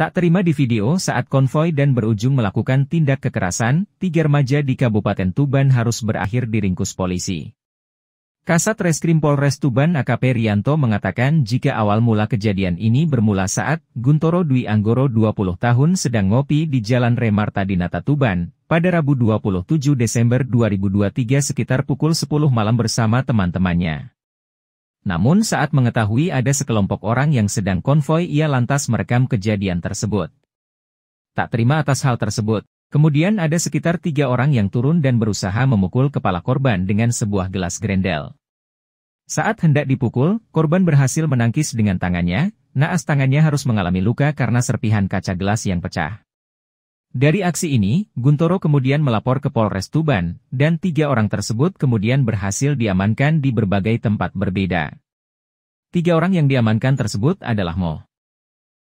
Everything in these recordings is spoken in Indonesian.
Tak terima di video saat konvoi dan berujung melakukan tindak kekerasan, tiga remaja di Kabupaten Tuban harus berakhir diringkus polisi. Kasat Reskrim Polres Tuban AKP Rianto mengatakan jika awal mula kejadian ini bermula saat Guntoro Dwi Anggoro 20 tahun sedang ngopi di Jalan Remarta Dinata Tuban, pada Rabu 27 Desember 2023 sekitar pukul 10 malam bersama teman-temannya. Namun saat mengetahui ada sekelompok orang yang sedang konvoi ia lantas merekam kejadian tersebut. Tak terima atas hal tersebut, kemudian ada sekitar tiga orang yang turun dan berusaha memukul kepala korban dengan sebuah gelas grendel. Saat hendak dipukul, korban berhasil menangkis dengan tangannya, naas tangannya harus mengalami luka karena serpihan kaca gelas yang pecah. Dari aksi ini, Guntoro kemudian melapor ke Polres Tuban, dan tiga orang tersebut kemudian berhasil diamankan di berbagai tempat berbeda. Tiga orang yang diamankan tersebut adalah Mo.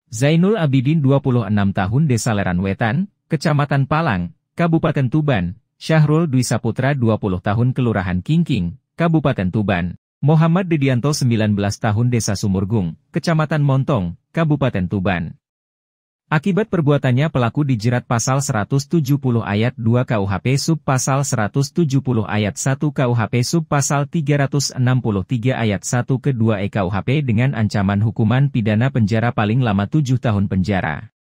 Zainul Abidin 26 tahun Desa Leran Wetan, Kecamatan Palang, Kabupaten Tuban, Syahrul Dwi Saputra 20 tahun Kelurahan Kingking, Kabupaten Tuban, Muhammad Dedianto 19 tahun Desa Sumurgung, Kecamatan Montong, Kabupaten Tuban. Akibat perbuatannya pelaku dijerat pasal 170 ayat 2 KUHP sub pasal 170 ayat 1 KUHP sub pasal 363 ayat 1 ke 2 EKUHP dengan ancaman hukuman pidana penjara paling lama 7 tahun penjara.